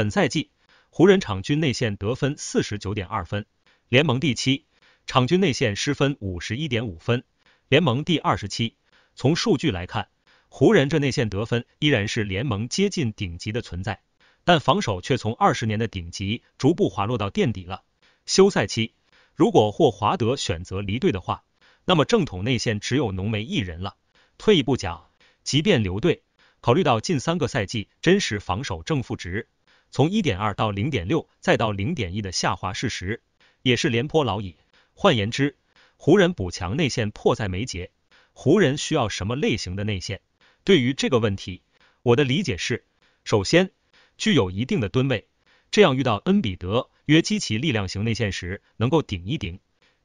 本赛季湖人场均内线得分四十九点二分，联盟第七；场均内线失分五十一点五分，联盟第二十七。从数据来看，湖人这内线得分依然是联盟接近顶级的存在，但防守却从二十年的顶级逐步滑落到垫底了。休赛期如果霍华德选择离队的话，那么正统内线只有浓眉一人了。退一步讲，即便留队，考虑到近三个赛季真实防守正负值。从一点二到零点六，再到零点一的下滑，事实也是廉颇老矣。换言之，湖人补强内线迫在眉睫。湖人需要什么类型的内线？对于这个问题，我的理解是：首先，具有一定的吨位，这样遇到恩比德、约基奇力量型内线时能够顶一顶；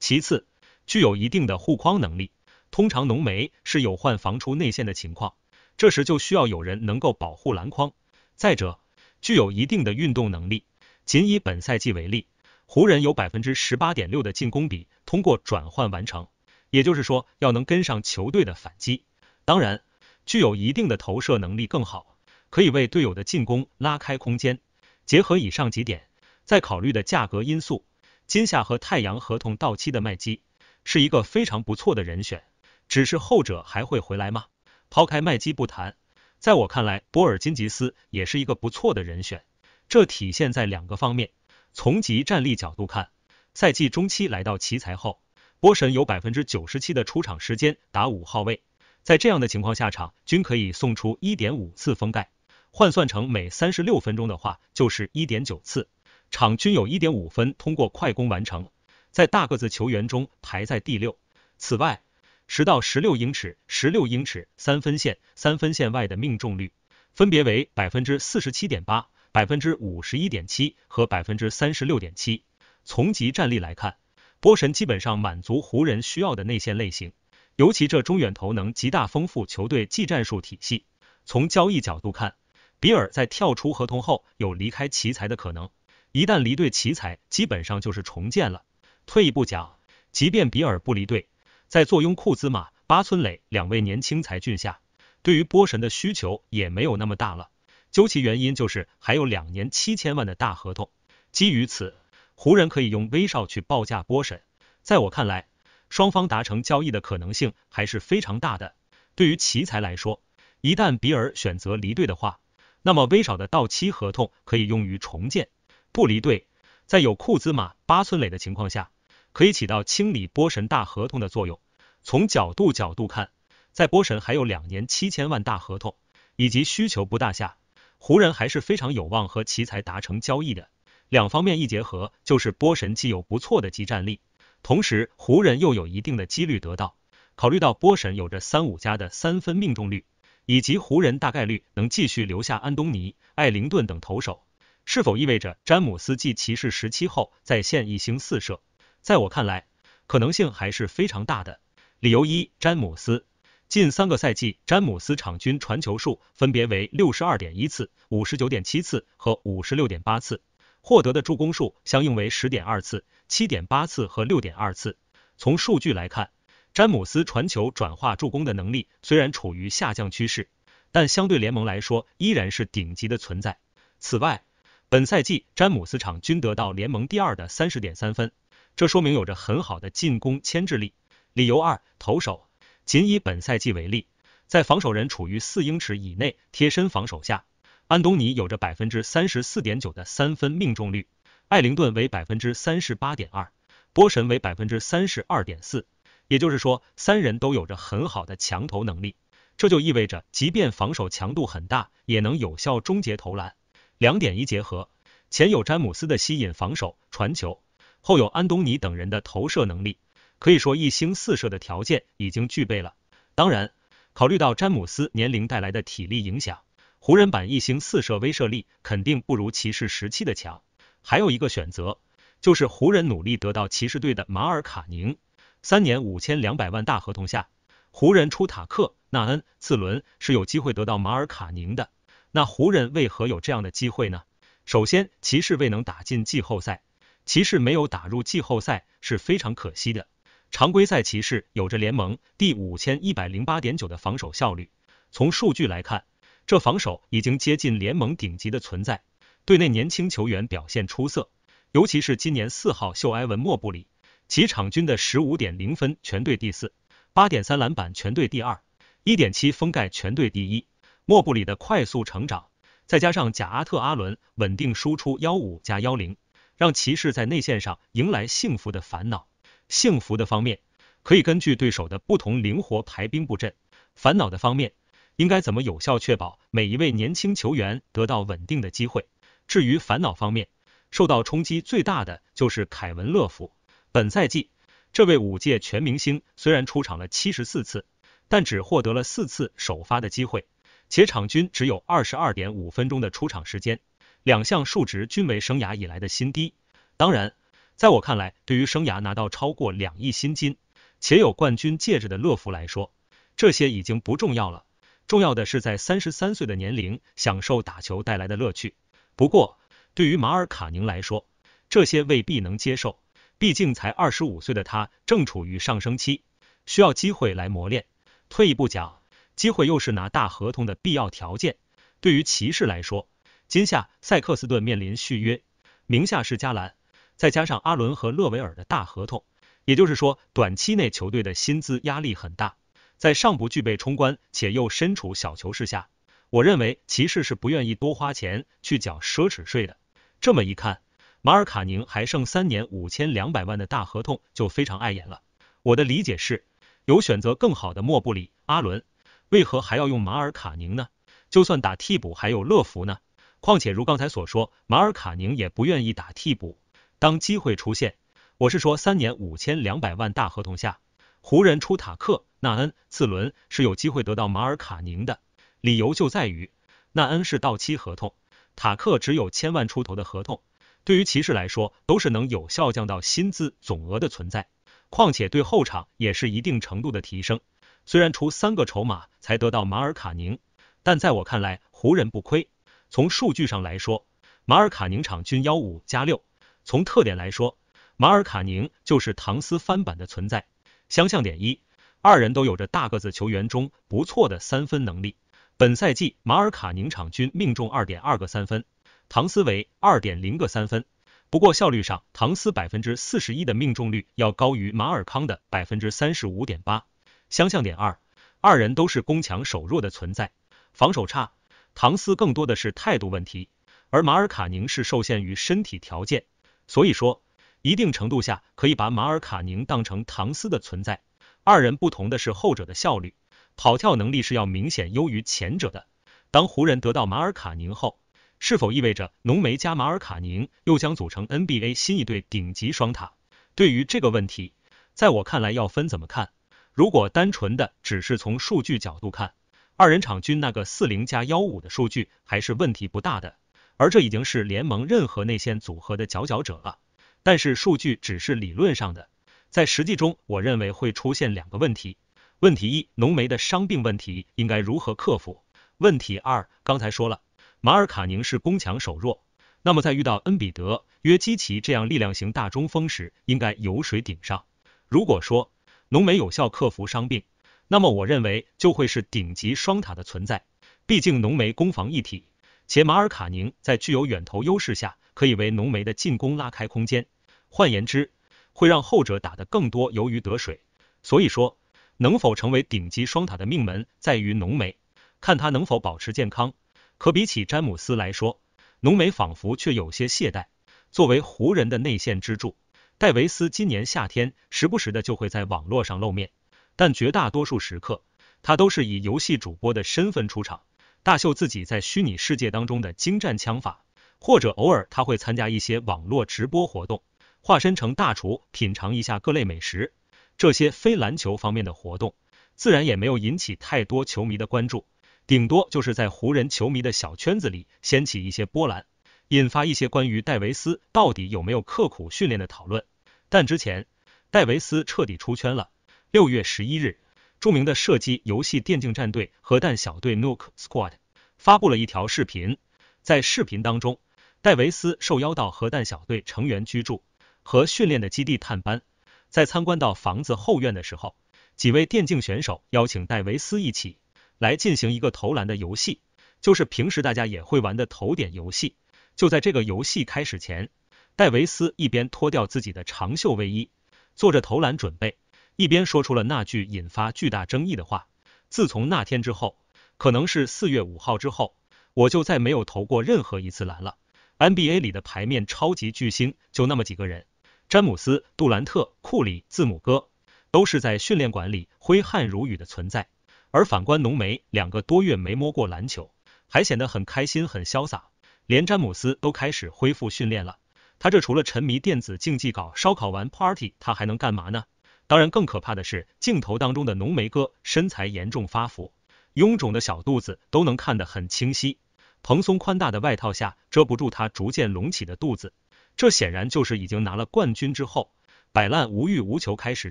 其次，具有一定的护框能力，通常浓眉是有换防出内线的情况，这时就需要有人能够保护篮筐。再者。具有一定的运动能力，仅以本赛季为例，湖人有百分之十八点六的进攻比通过转换完成，也就是说要能跟上球队的反击。当然，具有一定的投射能力更好，可以为队友的进攻拉开空间。结合以上几点，在考虑的价格因素，今夏和太阳合同到期的麦基是一个非常不错的人选。只是后者还会回来吗？抛开麦基不谈。在我看来，波尔津吉斯也是一个不错的人选。这体现在两个方面：从集战力角度看，赛季中期来到奇才后，波神有百分之九十七的出场时间打五号位，在这样的情况下，场均可以送出一点五次封盖，换算成每三十六分钟的话，就是一点九次，场均有一点五分通过快攻完成，在大个子球员中排在第六。此外，十到十六英尺，十六英尺三分线，三分线外的命中率分别为百分之四十七点八、百分之五十一点七和百分之三十六点七。从集战力来看，波神基本上满足湖人需要的内线类型，尤其这中远投能极大丰富球队技战术体系。从交易角度看，比尔在跳出合同后有离开奇才的可能。一旦离队，奇才基本上就是重建了。退一步讲，即便比尔不离队。在坐拥库兹马、巴村磊两位年轻才俊下，对于波神的需求也没有那么大了。究其原因，就是还有两年七千万的大合同。基于此，湖人可以用威少去报价波神。在我看来，双方达成交易的可能性还是非常大的。对于奇才来说，一旦比尔选择离队的话，那么威少的到期合同可以用于重建。不离队，在有库兹马、巴村磊的情况下。可以起到清理波神大合同的作用。从角度角度看，在波神还有两年七千万大合同，以及需求不大下，湖人还是非常有望和奇才达成交易的。两方面一结合，就是波神既有不错的集战力，同时湖人又有一定的几率得到。考虑到波神有着三五加的三分命中率，以及湖人大概率能继续留下安东尼、艾灵顿等投手，是否意味着詹姆斯继骑士时期后再现一星四射？在我看来，可能性还是非常大的。理由一：詹姆斯近三个赛季，詹姆斯场均传球数分别为六十二点一次、五十九点七次和五十六点八次，获得的助攻数相应为十点二次、七点八次和六点二次。从数据来看，詹姆斯传球转化助攻的能力虽然处于下降趋势，但相对联盟来说依然是顶级的存在。此外，本赛季詹姆斯场均得到联盟第二的三十点三分。这说明有着很好的进攻牵制力。理由二，投手仅以本赛季为例，在防守人处于四英尺以内贴身防守下，安东尼有着百分之三十四点九的三分命中率，艾灵顿为百分之三十八点二，波神为百分之三十二点四。也就是说，三人都有着很好的强投能力。这就意味着，即便防守强度很大，也能有效终结投篮。两点一结合，前有詹姆斯的吸引防守传球。后有安东尼等人的投射能力，可以说一星四射的条件已经具备了。当然，考虑到詹姆斯年龄带来的体力影响，湖人版一星四射威慑力肯定不如骑士时期的强。还有一个选择就是湖人努力得到骑士队的马尔卡宁，三年五千两百万大合同下，湖人出塔克、纳恩，次轮是有机会得到马尔卡宁的。那湖人为何有这样的机会呢？首先，骑士未能打进季后赛。骑士没有打入季后赛是非常可惜的。常规赛骑士有着联盟第五千一百零八点九的防守效率，从数据来看，这防守已经接近联盟顶级的存在。队内年轻球员表现出色，尤其是今年四号秀埃文·莫布里，其场均的十五点零分全队第四，八点三篮板全队第二，一点七封盖全队第一。莫布里的快速成长，再加上贾·阿特·阿伦稳定输出幺五加幺零。让骑士在内线上迎来幸福的烦恼。幸福的方面可以根据对手的不同灵活排兵布阵；烦恼的方面应该怎么有效确保每一位年轻球员得到稳定的机会？至于烦恼方面，受到冲击最大的就是凯文·乐福。本赛季，这位五届全明星虽然出场了七十四次，但只获得了四次首发的机会，且场均只有二十二点五分钟的出场时间。两项数值均为生涯以来的新低。当然，在我看来，对于生涯拿到超过两亿薪金且有冠军戒指的乐福来说，这些已经不重要了。重要的是在三十三岁的年龄享受打球带来的乐趣。不过，对于马尔卡宁来说，这些未必能接受。毕竟才二十五岁的他正处于上升期，需要机会来磨练。退一步讲，机会又是拿大合同的必要条件。对于骑士来说。今夏，塞克斯顿面临续约，名下是加兰，再加上阿伦和勒维尔的大合同，也就是说，短期内球队的薪资压力很大。在尚不具备冲冠，且又身处小球市下，我认为骑士是不愿意多花钱去缴奢侈税的。这么一看，马尔卡宁还剩三年五千两百万的大合同就非常碍眼了。我的理解是，有选择更好的莫布里、阿伦，为何还要用马尔卡宁呢？就算打替补，还有乐福呢。况且，如刚才所说，马尔卡宁也不愿意打替补。当机会出现，我是说，三年五千两百万大合同下，湖人出塔克、纳恩，次轮是有机会得到马尔卡宁的。理由就在于，纳恩是到期合同，塔克只有千万出头的合同，对于骑士来说都是能有效降到薪资总额的存在。况且，对后场也是一定程度的提升。虽然出三个筹码才得到马尔卡宁，但在我看来，湖人不亏。从数据上来说，马尔卡宁场均幺五加六。从特点来说，马尔卡宁就是唐斯翻版的存在。相像点一，二人都有着大个子球员中不错的三分能力。本赛季马尔卡宁场均命中二点二个三分，唐斯为二点零个三分。不过效率上，唐斯百分之四十一的命中率要高于马尔康的百分之三十五点八。相像点二，二人都是攻强守弱的存在，防守差。唐斯更多的是态度问题，而马尔卡宁是受限于身体条件，所以说一定程度下可以把马尔卡宁当成唐斯的存在。二人不同的是后者的效率、跑跳能力是要明显优于前者的。当湖人得到马尔卡宁后，是否意味着浓眉加马尔卡宁又将组成 NBA 新一队顶级双塔？对于这个问题，在我看来要分怎么看。如果单纯的只是从数据角度看，二人场均那个四零加幺五的数据还是问题不大的，而这已经是联盟任何内线组合的佼佼者了。但是数据只是理论上的，在实际中，我认为会出现两个问题。问题一，浓眉的伤病问题应该如何克服？问题二，刚才说了，马尔卡宁是攻强守弱，那么在遇到恩比德、约基奇这样力量型大中锋时，应该由谁顶上？如果说浓眉有效克服伤病，那么我认为就会是顶级双塔的存在。毕竟浓眉攻防一体，且马尔卡宁在具有远投优势下，可以为浓眉的进攻拉开空间。换言之，会让后者打得更多由于得水。所以说，能否成为顶级双塔的命门，在于浓眉看他能否保持健康。可比起詹姆斯来说，浓眉仿佛却有些懈怠。作为湖人的内线支柱，戴维斯今年夏天时不时的就会在网络上露面。但绝大多数时刻，他都是以游戏主播的身份出场，大秀自己在虚拟世界当中的精湛枪法，或者偶尔他会参加一些网络直播活动，化身成大厨品尝一下各类美食。这些非篮球方面的活动，自然也没有引起太多球迷的关注，顶多就是在湖人球迷的小圈子里掀起一些波澜，引发一些关于戴维斯到底有没有刻苦训练的讨论。但之前，戴维斯彻底出圈了。六月十一日，著名的射击游戏电竞战队核弹小队 Nuke Squad 发布了一条视频。在视频当中，戴维斯受邀到核弹小队成员居住和训练的基地探班。在参观到房子后院的时候，几位电竞选手邀请戴维斯一起来进行一个投篮的游戏，就是平时大家也会玩的投点游戏。就在这个游戏开始前，戴维斯一边脱掉自己的长袖卫衣，做着投篮准备。一边说出了那句引发巨大争议的话。自从那天之后，可能是四月五号之后，我就再没有投过任何一次篮了。NBA 里的排面超级巨星就那么几个人，詹姆斯、杜兰特、库里、字母哥，都是在训练馆里挥汗如雨的存在。而反观浓眉，两个多月没摸过篮球，还显得很开心、很潇洒。连詹姆斯都开始恢复训练了，他这除了沉迷电子竞技、搞烧烤、玩 party，他还能干嘛呢？当然，更可怕的是，镜头当中的浓眉哥身材严重发福，臃肿的小肚子都能看得很清晰。蓬松宽大的外套下，遮不住他逐渐隆起的肚子。这显然就是已经拿了冠军之后，摆烂无欲无求，开始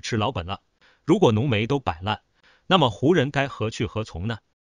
吃老本了。如果浓眉都摆烂，那么湖人该何去何从呢？